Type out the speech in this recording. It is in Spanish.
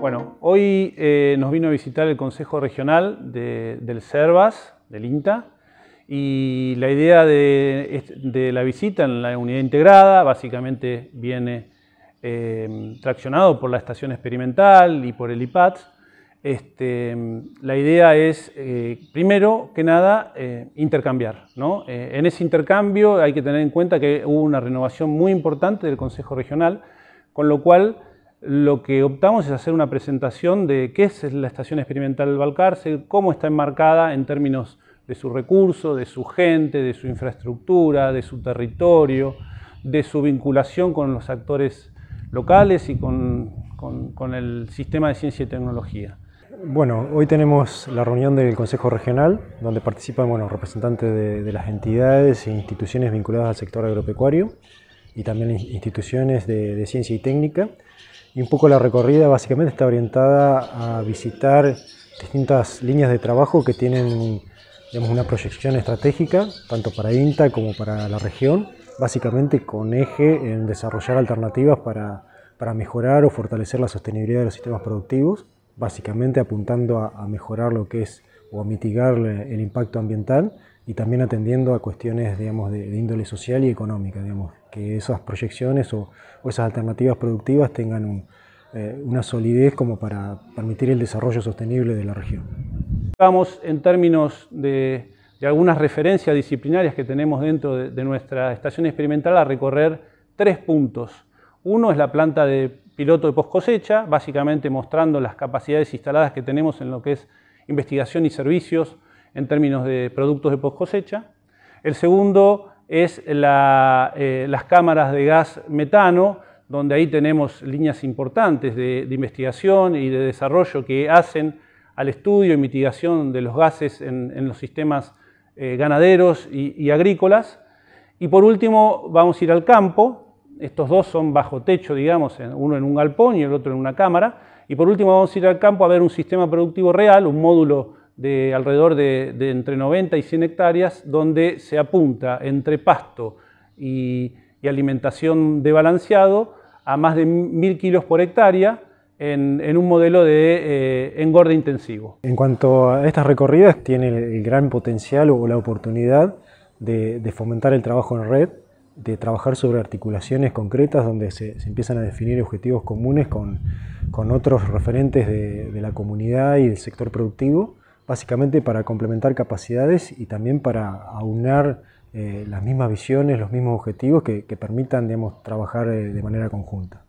Bueno, hoy eh, nos vino a visitar el Consejo Regional del CERVAS, del INTA, y la idea de, la visita en la unidad integrada básicamente viene eh, traccionado por la estación experimental y por el IPAT. Este, la idea es, eh, primero que nada, intercambiar. en ese intercambio hay que tener en cuenta que hubo una renovación muy importante del Consejo Regional, con lo cual lo que optamos es hacer una presentación de qué es la Estación Experimental Valcarce, cómo está enmarcada en términos de su recurso, de su gente, de su infraestructura, de su territorio, de su vinculación con los actores locales y con, el sistema de ciencia y tecnología. Bueno, hoy tenemos la reunión del Consejo Regional, donde participan bueno, representantes de, las entidades e instituciones vinculadas al sector agropecuario y también instituciones de, de ciencia y técnica y un poco la recorrida básicamente está orientada a visitar distintas líneas de trabajo que tienen una proyección estratégica, tanto para INTA como para la región, básicamente con eje en desarrollar alternativas para, mejorar o fortalecer la sostenibilidad de los sistemas productivos, básicamente apuntando a mejorar lo que es o a mitigar el impacto ambiental y también atendiendo a cuestiones de, índole social y económica, digamos, que esas proyecciones o, esas alternativas productivas tengan eh, una solidez como para permitir el desarrollo sostenible de la región. vamos en términos de, algunas referencias disciplinarias que tenemos dentro de, de nuestra estación experimental a recorrer tres puntos. Uno es la planta de piloto de post cosecha, básicamente mostrando las capacidades instaladas que tenemos en lo que es investigación y servicios en términos de productos de post cosecha. El segundo es eh, las cámaras de gas metano, donde ahí tenemos líneas importantes de, investigación y de desarrollo que hacen al estudio y mitigación de los gases en, los sistemas eh, ganaderos y, y, agrícolas. Y por último, vamos a ir al campo. Estos dos son bajo techo, digamos, uno en un galpón y el otro en una cámara y por último vamos a ir al campo a ver un sistema productivo real, un módulo de alrededor de, entre 90 y 100 hectáreas, donde se apunta entre pasto y, alimentación de balanceado a más de 1.000 kilos por hectárea, en, un modelo de eh, engorde intensivo. En cuanto a estas recorridas, tiene el, gran potencial o la oportunidad de, fomentar el trabajo en red, de trabajar sobre articulaciones concretas donde se, se empiezan a definir objetivos comunes con con otros referentes de, la comunidad y del sector productivo, básicamente para complementar capacidades y también para aunar eh, las mismas visiones, los mismos objetivos que, permitan trabajar eh, de manera conjunta.